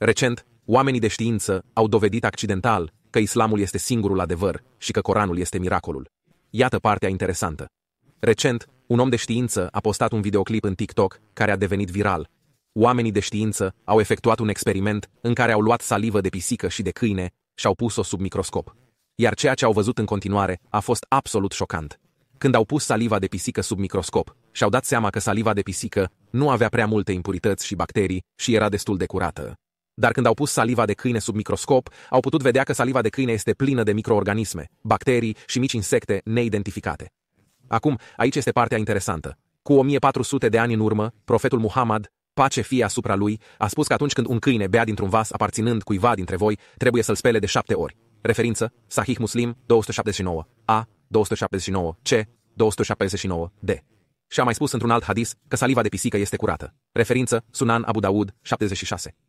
Recent, oamenii de știință au dovedit accidental că islamul este singurul adevăr și că Coranul este miracolul. Iată partea interesantă. Recent, un om de știință a postat un videoclip în TikTok care a devenit viral. Oamenii de știință au efectuat un experiment în care au luat salivă de pisică și de câine și au pus-o sub microscop. Iar ceea ce au văzut în continuare a fost absolut șocant. Când au pus saliva de pisică sub microscop, și-au dat seama că saliva de pisică nu avea prea multe impurități și bacterii și era destul de curată. Dar când au pus saliva de câine sub microscop, au putut vedea că saliva de câine este plină de microorganisme, bacterii și mici insecte neidentificate. Acum, aici este partea interesantă. Cu 1400 de ani în urmă, profetul Muhammad, pace fie asupra lui, a spus că atunci când un câine bea dintr-un vas aparținând cuiva dintre voi, trebuie să-l spele de șapte ori. Referință, Sahih Muslim, 279, A, 279, C, 279, D. Și a mai spus într-un alt hadis că saliva de pisică este curată. Referință, Sunan Abu Daud, 76.